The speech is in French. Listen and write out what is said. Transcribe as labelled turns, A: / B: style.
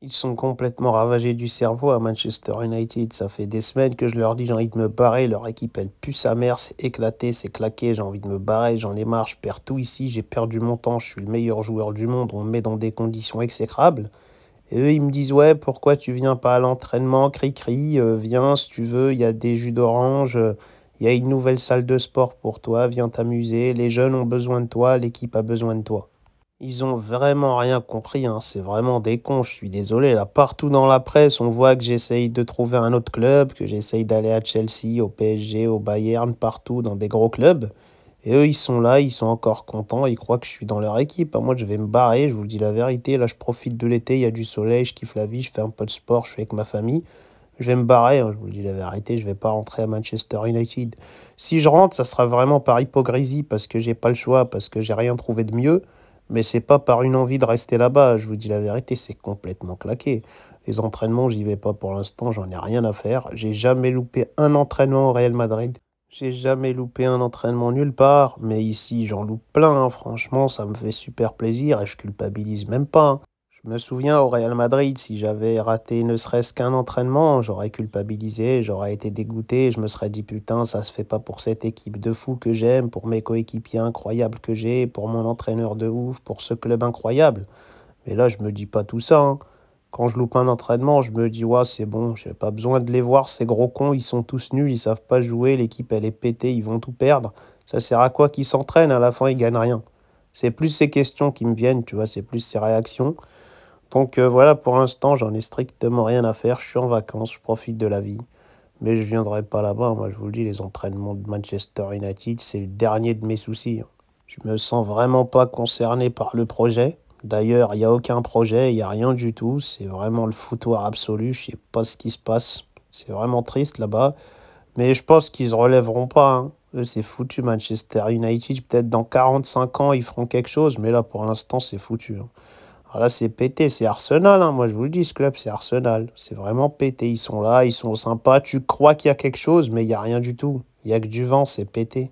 A: Ils sont complètement ravagés du cerveau à Manchester United. Ça fait des semaines que je leur dis j'ai envie de me barrer. Leur équipe, elle pue sa mère, c'est éclaté, c'est claqué. J'ai envie de me barrer, j'en ai marre, je perds tout ici. J'ai perdu mon temps, je suis le meilleur joueur du monde. On me met dans des conditions exécrables. Et eux, ils me disent Ouais, pourquoi tu viens pas à l'entraînement Cri-cri, euh, viens si tu veux, il y a des jus d'orange, euh, il y a une nouvelle salle de sport pour toi, viens t'amuser. Les jeunes ont besoin de toi, l'équipe a besoin de toi. Ils ont vraiment rien compris, hein. c'est vraiment des cons, je suis désolé. Là, partout dans la presse, on voit que j'essaye de trouver un autre club, que j'essaye d'aller à Chelsea, au PSG, au Bayern, partout, dans des gros clubs. Et eux, ils sont là, ils sont encore contents, ils croient que je suis dans leur équipe. Moi, je vais me barrer, je vous dis la vérité. Là, je profite de l'été, il y a du soleil, je kiffe la vie, je fais un peu de sport, je suis avec ma famille. Je vais me barrer, hein. je vous dis la vérité, je vais pas rentrer à Manchester United. Si je rentre, ça sera vraiment par hypocrisie, parce que j'ai pas le choix, parce que j'ai rien trouvé de mieux. Mais c'est pas par une envie de rester là-bas. Je vous dis la vérité, c'est complètement claqué. Les entraînements, j'y vais pas pour l'instant, j'en ai rien à faire. J'ai jamais loupé un entraînement au Real Madrid. J'ai jamais loupé un entraînement nulle part, mais ici j'en loupe plein, hein. franchement ça me fait super plaisir et je culpabilise même pas. Hein. Je me souviens au Real Madrid, si j'avais raté ne serait-ce qu'un entraînement, j'aurais culpabilisé, j'aurais été dégoûté, je me serais dit putain, ça se fait pas pour cette équipe de fous que j'aime, pour mes coéquipiers incroyables que j'ai, pour mon entraîneur de ouf, pour ce club incroyable. Mais là, je me dis pas tout ça. Hein. Quand je loupe un entraînement, je me dis ouais, c'est bon, j'ai pas besoin de les voir, ces gros cons, ils sont tous nus, ils savent pas jouer, l'équipe elle est pétée, ils vont tout perdre. Ça sert à quoi qu'ils s'entraînent, à la fin ils gagnent rien. C'est plus ces questions qui me viennent, tu vois, c'est plus ces réactions. Donc euh, voilà, pour l'instant, j'en ai strictement rien à faire. Je suis en vacances, je profite de la vie. Mais je viendrai pas là-bas. Moi, je vous le dis, les entraînements de Manchester United, c'est le dernier de mes soucis. Je me sens vraiment pas concerné par le projet. D'ailleurs, il n'y a aucun projet, il n'y a rien du tout. C'est vraiment le foutoir absolu. Je sais pas ce qui se passe. C'est vraiment triste là-bas. Mais je pense qu'ils ne relèveront pas. Hein. c'est foutu, Manchester United. Peut-être dans 45 ans, ils feront quelque chose. Mais là, pour l'instant, c'est foutu. Hein. Alors là, c'est pété, c'est Arsenal. Hein, moi, je vous le dis, ce club, c'est Arsenal. C'est vraiment pété. Ils sont là, ils sont sympas. Tu crois qu'il y a quelque chose, mais il n'y a rien du tout. Il n'y a que du vent, c'est pété.